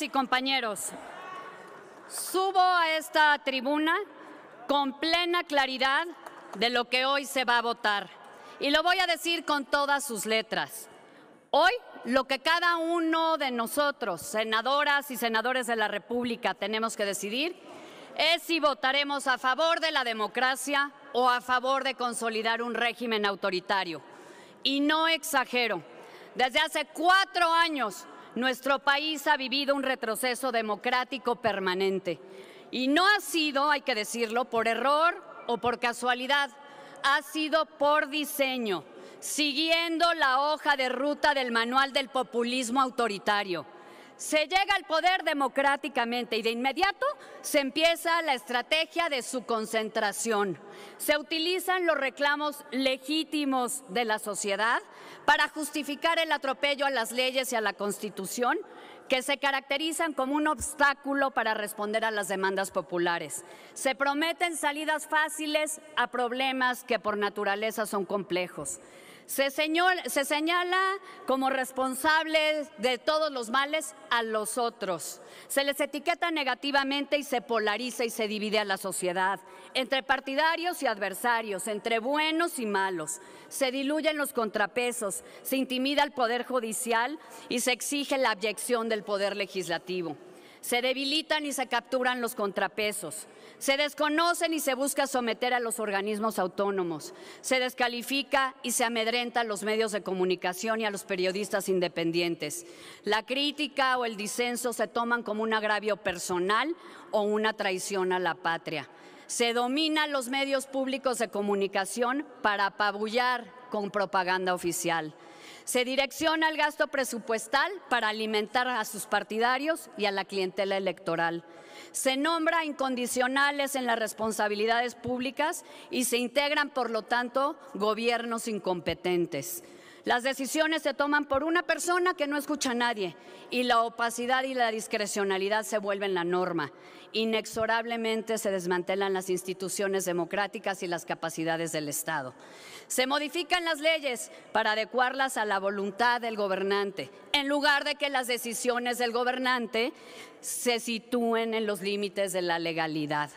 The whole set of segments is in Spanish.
y compañeros, subo a esta tribuna con plena claridad de lo que hoy se va a votar. Y lo voy a decir con todas sus letras. Hoy lo que cada uno de nosotros, senadoras y senadores de la República, tenemos que decidir es si votaremos a favor de la democracia o a favor de consolidar un régimen autoritario. Y no exagero, desde hace cuatro años nuestro país ha vivido un retroceso democrático permanente y no ha sido, hay que decirlo, por error o por casualidad, ha sido por diseño, siguiendo la hoja de ruta del manual del populismo autoritario. Se llega al poder democráticamente y de inmediato se empieza la estrategia de su concentración. Se utilizan los reclamos legítimos de la sociedad para justificar el atropello a las leyes y a la Constitución, que se caracterizan como un obstáculo para responder a las demandas populares. Se prometen salidas fáciles a problemas que por naturaleza son complejos. Se, señala como responsable de todos los males a los otros. Se les etiqueta negativamente y se polariza y se divide a la sociedad entre partidarios y adversarios, entre buenos y malos. Se diluyen los contrapesos, se intimida al poder judicial y se exige la abyección del poder legislativo se debilitan y se capturan los contrapesos, se desconocen y se busca someter a los organismos autónomos, se descalifica y se amedrenta a los medios de comunicación y a los periodistas independientes. La crítica o el disenso se toman como un agravio personal o una traición a la patria. Se domina los medios públicos de comunicación para apabullar con propaganda oficial se direcciona el gasto presupuestal para alimentar a sus partidarios y a la clientela electoral. Se nombra incondicionales en las responsabilidades públicas y se integran, por lo tanto, gobiernos incompetentes. Las decisiones se toman por una persona que no escucha a nadie y la opacidad y la discrecionalidad se vuelven la norma. Inexorablemente se desmantelan las instituciones democráticas y las capacidades del Estado. Se modifican las leyes para adecuarlas a la voluntad del gobernante, en lugar de que las decisiones del gobernante se sitúen en los límites de la legalidad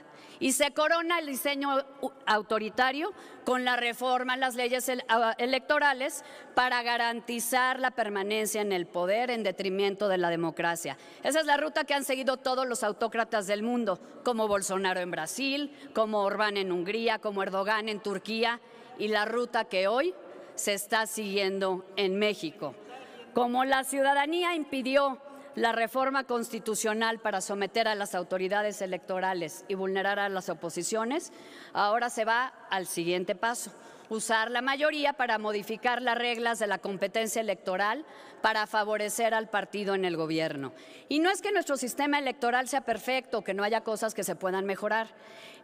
y se corona el diseño autoritario con la reforma a las leyes electorales para garantizar la permanencia en el poder en detrimento de la democracia. Esa es la ruta que han seguido todos los autócratas del mundo, como Bolsonaro en Brasil, como Orbán en Hungría, como Erdogan en Turquía y la ruta que hoy se está siguiendo en México. Como la ciudadanía impidió la reforma constitucional para someter a las autoridades electorales y vulnerar a las oposiciones, ahora se va al siguiente paso, usar la mayoría para modificar las reglas de la competencia electoral para favorecer al partido en el gobierno. Y no es que nuestro sistema electoral sea perfecto, que no haya cosas que se puedan mejorar,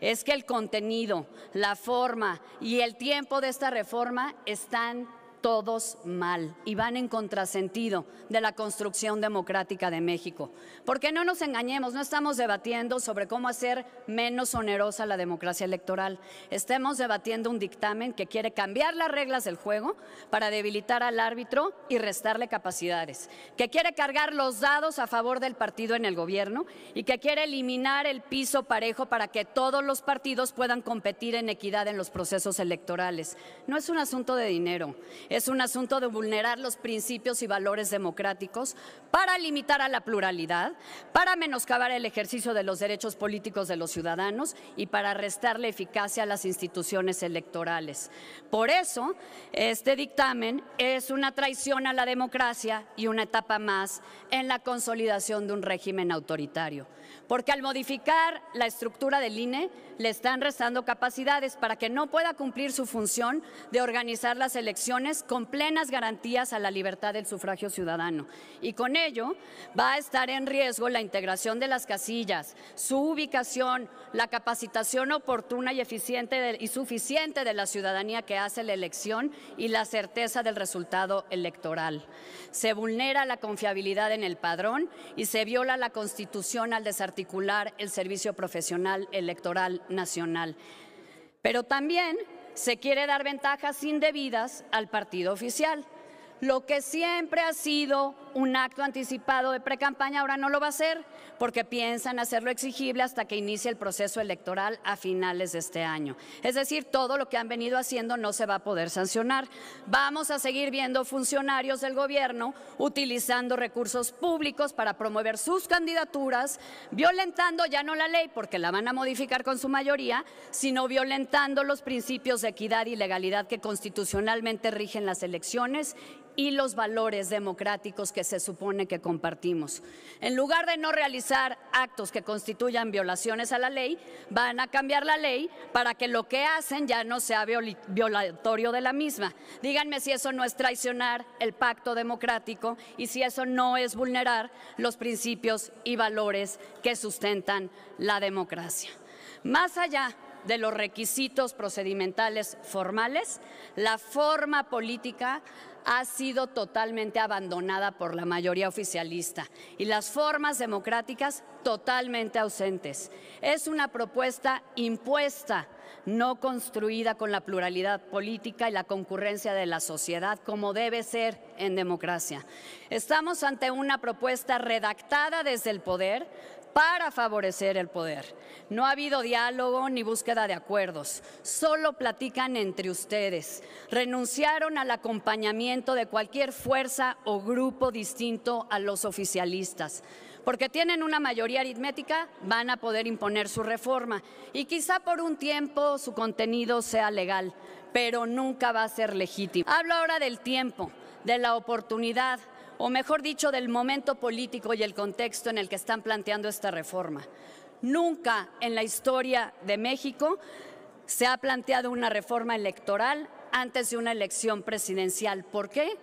es que el contenido, la forma y el tiempo de esta reforma están todos mal y van en contrasentido de la construcción democrática de México. Porque no nos engañemos, no estamos debatiendo sobre cómo hacer menos onerosa la democracia electoral. Estamos debatiendo un dictamen que quiere cambiar las reglas del juego para debilitar al árbitro y restarle capacidades, que quiere cargar los dados a favor del partido en el gobierno y que quiere eliminar el piso parejo para que todos los partidos puedan competir en equidad en los procesos electorales. No es un asunto de dinero es un asunto de vulnerar los principios y valores democráticos para limitar a la pluralidad, para menoscabar el ejercicio de los derechos políticos de los ciudadanos y para restarle eficacia a las instituciones electorales. Por eso, este dictamen es una traición a la democracia y una etapa más en la consolidación de un régimen autoritario. Porque al modificar la estructura del INE, le están restando capacidades para que no pueda cumplir su función de organizar las elecciones con plenas garantías a la libertad del sufragio ciudadano y con ello va a estar en riesgo la integración de las casillas, su ubicación, la capacitación oportuna y eficiente y suficiente de la ciudadanía que hace la elección y la certeza del resultado electoral. Se vulnera la confiabilidad en el padrón y se viola la Constitución al desarticular el Servicio Profesional Electoral Nacional. Pero también se quiere dar ventajas indebidas al partido oficial, lo que siempre ha sido un acto anticipado de precampaña, ahora no lo va a hacer porque piensan hacerlo exigible hasta que inicie el proceso electoral a finales de este año. Es decir, todo lo que han venido haciendo no se va a poder sancionar. Vamos a seguir viendo funcionarios del gobierno utilizando recursos públicos para promover sus candidaturas, violentando ya no la ley porque la van a modificar con su mayoría, sino violentando los principios de equidad y legalidad que constitucionalmente rigen las elecciones y los valores democráticos que se supone que compartimos. En lugar de no realizar actos que constituyan violaciones a la ley, van a cambiar la ley para que lo que hacen ya no sea violatorio de la misma. Díganme si eso no es traicionar el pacto democrático y si eso no es vulnerar los principios y valores que sustentan la democracia. Más allá de los requisitos procedimentales formales, la forma política ha sido totalmente abandonada por la mayoría oficialista y las formas democráticas totalmente ausentes. Es una propuesta impuesta no construida con la pluralidad política y la concurrencia de la sociedad como debe ser en democracia. Estamos ante una propuesta redactada desde el poder para favorecer el poder. No ha habido diálogo ni búsqueda de acuerdos, solo platican entre ustedes. Renunciaron al acompañamiento de cualquier fuerza o grupo distinto a los oficialistas porque tienen una mayoría aritmética, van a poder imponer su reforma. Y quizá por un tiempo su contenido sea legal, pero nunca va a ser legítimo. Hablo ahora del tiempo, de la oportunidad, o mejor dicho, del momento político y el contexto en el que están planteando esta reforma. Nunca en la historia de México se ha planteado una reforma electoral antes de una elección presidencial. ¿Por qué?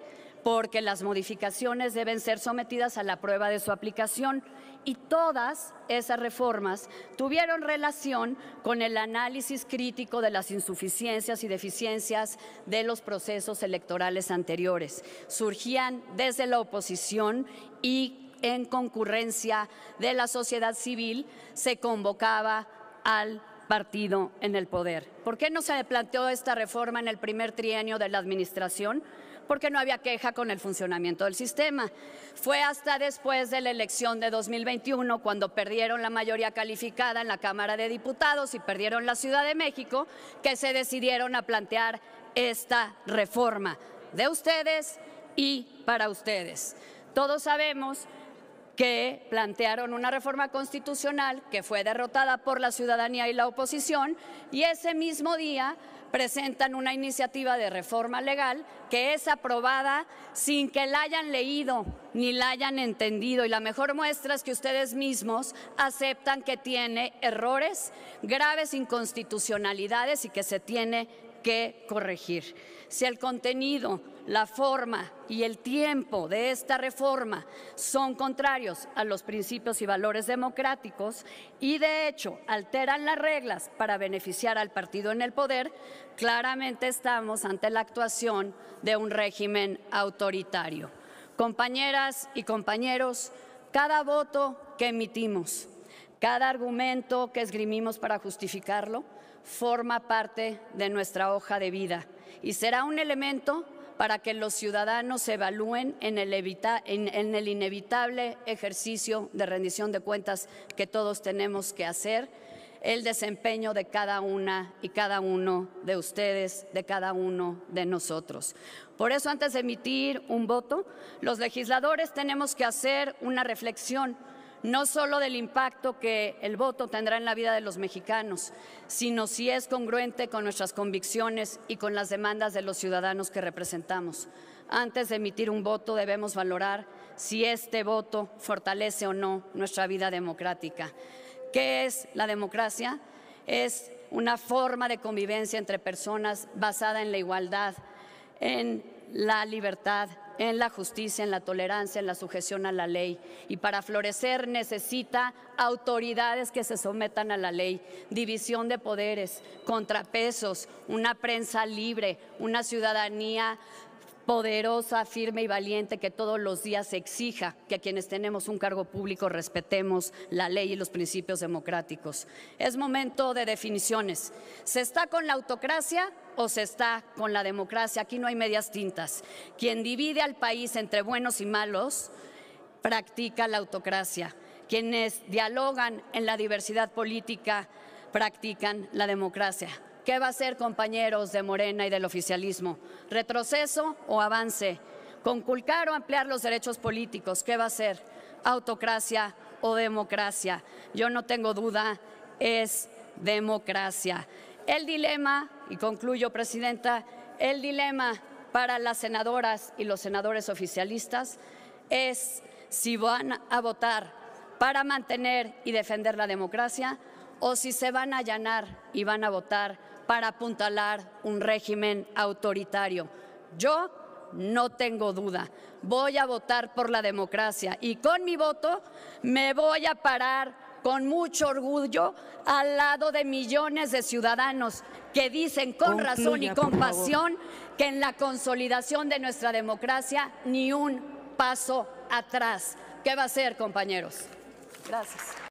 porque las modificaciones deben ser sometidas a la prueba de su aplicación y todas esas reformas tuvieron relación con el análisis crítico de las insuficiencias y deficiencias de los procesos electorales anteriores. Surgían desde la oposición y en concurrencia de la sociedad civil se convocaba al partido en el poder. ¿Por qué no se planteó esta reforma en el primer trienio de la administración? Porque no había queja con el funcionamiento del sistema. Fue hasta después de la elección de 2021, cuando perdieron la mayoría calificada en la Cámara de Diputados y perdieron la Ciudad de México, que se decidieron a plantear esta reforma de ustedes y para ustedes. Todos sabemos que plantearon una reforma constitucional que fue derrotada por la ciudadanía y la oposición y ese mismo día presentan una iniciativa de reforma legal que es aprobada sin que la hayan leído ni la hayan entendido. Y la mejor muestra es que ustedes mismos aceptan que tiene errores, graves inconstitucionalidades y que se tiene que corregir. Si el contenido, la forma y el tiempo de esta reforma son contrarios a los principios y valores democráticos y de hecho alteran las reglas para beneficiar al partido en el poder, claramente estamos ante la actuación de un régimen autoritario. Compañeras y compañeros, cada voto que emitimos, cada argumento que esgrimimos para justificarlo, forma parte de nuestra hoja de vida y será un elemento para que los ciudadanos evalúen en el, inevitable ejercicio de rendición de cuentas que todos tenemos que hacer, el desempeño de cada una y cada uno de ustedes, de cada uno de nosotros. Por eso, antes de emitir un voto, los legisladores tenemos que hacer una reflexión no solo del impacto que el voto tendrá en la vida de los mexicanos, sino si es congruente con nuestras convicciones y con las demandas de los ciudadanos que representamos. Antes de emitir un voto debemos valorar si este voto fortalece o no nuestra vida democrática. ¿Qué es la democracia? Es una forma de convivencia entre personas basada en la igualdad, en la libertad, en la justicia, en la tolerancia, en la sujeción a la ley. Y para florecer necesita autoridades que se sometan a la ley, división de poderes, contrapesos, una prensa libre, una ciudadanía poderosa, firme y valiente que todos los días exija que quienes tenemos un cargo público respetemos la ley y los principios democráticos. Es momento de definiciones. ¿Se está con la autocracia o se está con la democracia? Aquí no hay medias tintas. Quien divide al país entre buenos y malos practica la autocracia. Quienes dialogan en la diversidad política practican la democracia. ¿Qué va a hacer, compañeros de Morena y del oficialismo? ¿Retroceso o avance? ¿Conculcar o ampliar los derechos políticos? ¿Qué va a ser, ¿Autocracia o democracia? Yo no tengo duda, es democracia. El dilema, y concluyo, Presidenta, el dilema para las senadoras y los senadores oficialistas es si van a votar para mantener y defender la democracia o si se van a allanar y van a votar para apuntalar un régimen autoritario. Yo no tengo duda, voy a votar por la democracia y con mi voto me voy a parar con mucho orgullo al lado de millones de ciudadanos que dicen con razón y con pasión que en la consolidación de nuestra democracia ni un paso atrás. ¿Qué va a ser, compañeros? Gracias.